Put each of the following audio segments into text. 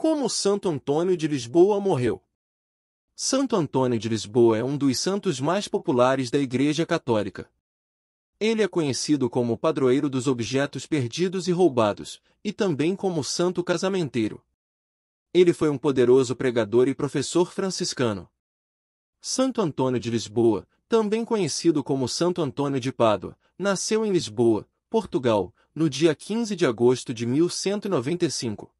Como Santo Antônio de Lisboa morreu. Santo Antônio de Lisboa é um dos santos mais populares da Igreja Católica. Ele é conhecido como padroeiro dos objetos perdidos e roubados, e também como santo casamenteiro. Ele foi um poderoso pregador e professor franciscano. Santo Antônio de Lisboa, também conhecido como Santo Antônio de Pádua, nasceu em Lisboa, Portugal, no dia 15 de agosto de 1195.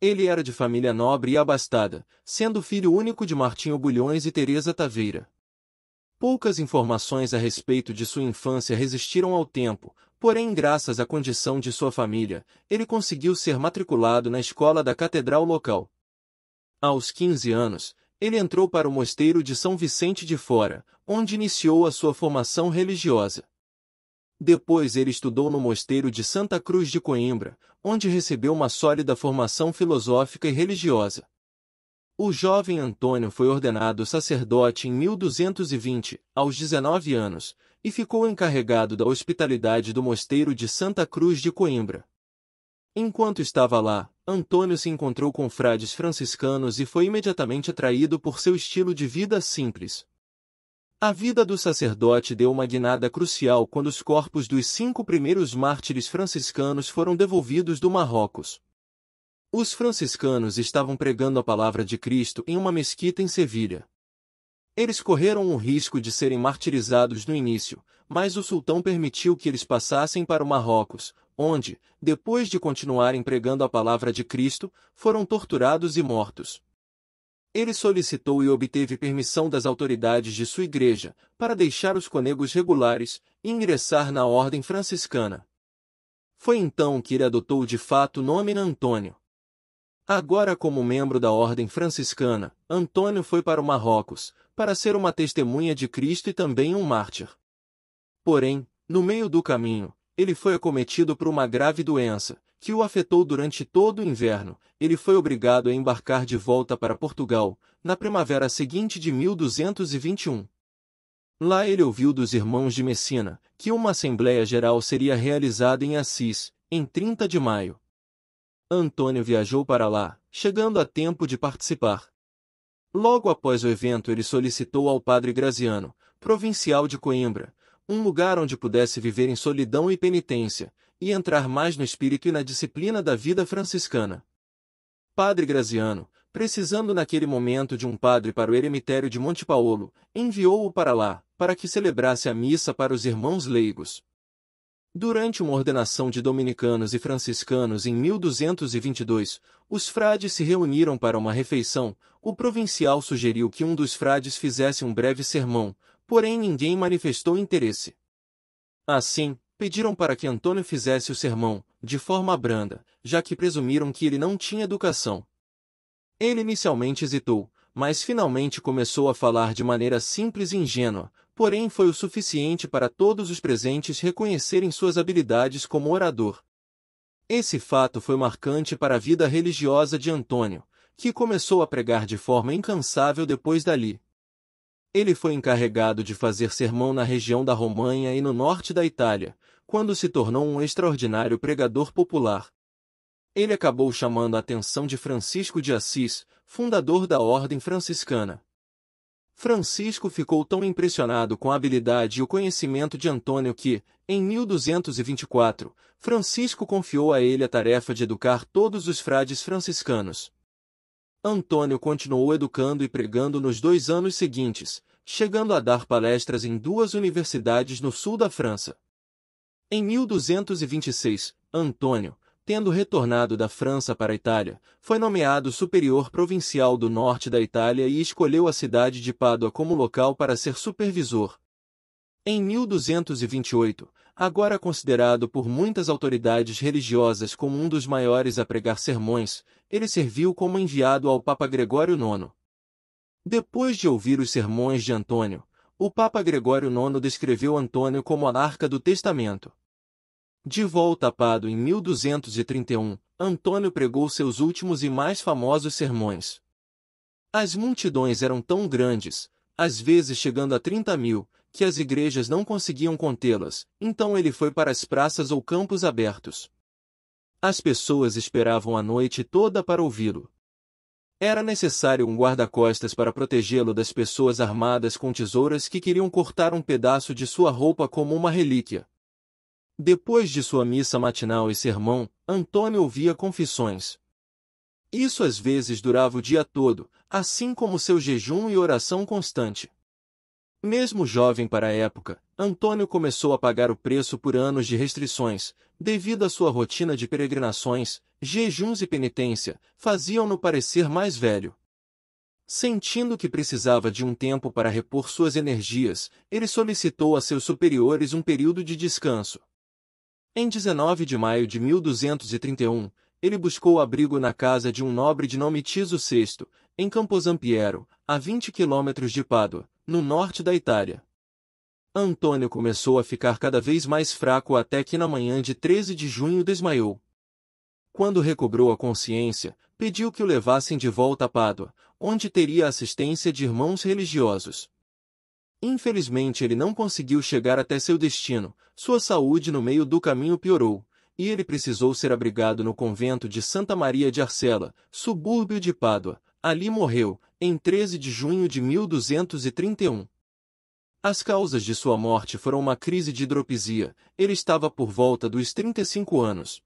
Ele era de família nobre e abastada, sendo filho único de Martinho Bulhões e Teresa Taveira. Poucas informações a respeito de sua infância resistiram ao tempo, porém graças à condição de sua família, ele conseguiu ser matriculado na escola da catedral local. Aos 15 anos, ele entrou para o mosteiro de São Vicente de Fora, onde iniciou a sua formação religiosa. Depois ele estudou no mosteiro de Santa Cruz de Coimbra, onde recebeu uma sólida formação filosófica e religiosa. O jovem Antônio foi ordenado sacerdote em 1220, aos 19 anos, e ficou encarregado da hospitalidade do mosteiro de Santa Cruz de Coimbra. Enquanto estava lá, Antônio se encontrou com frades franciscanos e foi imediatamente atraído por seu estilo de vida simples, a vida do sacerdote deu uma guinada crucial quando os corpos dos cinco primeiros mártires franciscanos foram devolvidos do Marrocos. Os franciscanos estavam pregando a palavra de Cristo em uma mesquita em Sevilha. Eles correram o risco de serem martirizados no início, mas o sultão permitiu que eles passassem para o Marrocos, onde, depois de continuarem pregando a palavra de Cristo, foram torturados e mortos. Ele solicitou e obteve permissão das autoridades de sua igreja para deixar os conegos regulares e ingressar na ordem franciscana. Foi então que ele adotou de fato o nome Antônio. Agora, como membro da ordem franciscana, Antônio foi para o Marrocos para ser uma testemunha de Cristo e também um mártir. Porém, no meio do caminho, ele foi acometido por uma grave doença, que o afetou durante todo o inverno, ele foi obrigado a embarcar de volta para Portugal, na primavera seguinte de 1221. Lá ele ouviu dos irmãos de Messina que uma Assembleia Geral seria realizada em Assis, em 30 de maio. Antônio viajou para lá, chegando a tempo de participar. Logo após o evento, ele solicitou ao padre Graziano, provincial de Coimbra, um lugar onde pudesse viver em solidão e penitência, e entrar mais no espírito e na disciplina da vida franciscana. Padre Graziano, precisando naquele momento de um padre para o eremitério de Monte Paolo, enviou-o para lá, para que celebrasse a missa para os irmãos leigos. Durante uma ordenação de dominicanos e franciscanos em 1222, os frades se reuniram para uma refeição. O provincial sugeriu que um dos frades fizesse um breve sermão, porém ninguém manifestou interesse. Assim, pediram para que Antônio fizesse o sermão, de forma branda, já que presumiram que ele não tinha educação. Ele inicialmente hesitou, mas finalmente começou a falar de maneira simples e ingênua, porém foi o suficiente para todos os presentes reconhecerem suas habilidades como orador. Esse fato foi marcante para a vida religiosa de Antônio, que começou a pregar de forma incansável depois dali. Ele foi encarregado de fazer sermão na região da Romanha e no norte da Itália, quando se tornou um extraordinário pregador popular. Ele acabou chamando a atenção de Francisco de Assis, fundador da Ordem Franciscana. Francisco ficou tão impressionado com a habilidade e o conhecimento de Antônio que, em 1224, Francisco confiou a ele a tarefa de educar todos os frades franciscanos. Antônio continuou educando e pregando nos dois anos seguintes, chegando a dar palestras em duas universidades no sul da França. Em 1226, Antônio, tendo retornado da França para a Itália, foi nomeado superior provincial do norte da Itália e escolheu a cidade de Pádua como local para ser supervisor, em 1228, agora considerado por muitas autoridades religiosas como um dos maiores a pregar sermões, ele serviu como enviado ao Papa Gregório IX. Depois de ouvir os sermões de Antônio, o Papa Gregório IX descreveu Antônio como a Arca do Testamento. De volta a Pado em 1231, Antônio pregou seus últimos e mais famosos sermões. As multidões eram tão grandes, às vezes chegando a 30 mil, que as igrejas não conseguiam contê-las, então ele foi para as praças ou campos abertos. As pessoas esperavam a noite toda para ouvi-lo. Era necessário um guarda-costas para protegê-lo das pessoas armadas com tesouras que queriam cortar um pedaço de sua roupa como uma relíquia. Depois de sua missa matinal e sermão, Antônio ouvia confissões. Isso às vezes durava o dia todo, assim como seu jejum e oração constante. Mesmo jovem para a época, Antônio começou a pagar o preço por anos de restrições, devido à sua rotina de peregrinações, jejuns e penitência, faziam-no parecer mais velho. Sentindo que precisava de um tempo para repor suas energias, ele solicitou a seus superiores um período de descanso. Em 19 de maio de 1231, ele buscou abrigo na casa de um nobre de nome Tiso VI, em Camposampiero, a 20 quilômetros de Pádua, no norte da Itália. Antônio começou a ficar cada vez mais fraco até que na manhã de 13 de junho desmaiou. Quando recobrou a consciência, pediu que o levassem de volta a Pádua, onde teria a assistência de irmãos religiosos. Infelizmente ele não conseguiu chegar até seu destino, sua saúde no meio do caminho piorou, e ele precisou ser abrigado no convento de Santa Maria de Arcela, subúrbio de Pádua. Ali morreu, em 13 de junho de 1231. As causas de sua morte foram uma crise de hidropisia, ele estava por volta dos 35 anos.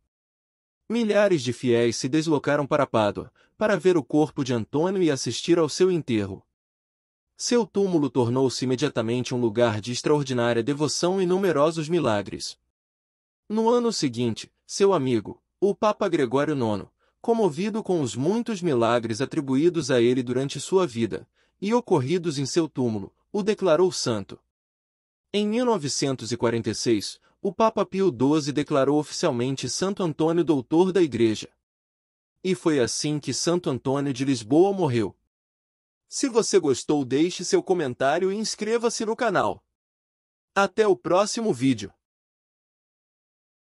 Milhares de fiéis se deslocaram para Pádua, para ver o corpo de Antônio e assistir ao seu enterro. Seu túmulo tornou-se imediatamente um lugar de extraordinária devoção e numerosos milagres. No ano seguinte, seu amigo, o Papa Gregório IX, comovido com os muitos milagres atribuídos a ele durante sua vida, e ocorridos em seu túmulo, o declarou santo. Em 1946, o Papa Pio XII declarou oficialmente Santo Antônio doutor da Igreja. E foi assim que Santo Antônio de Lisboa morreu. Se você gostou deixe seu comentário e inscreva-se no canal. Até o próximo vídeo.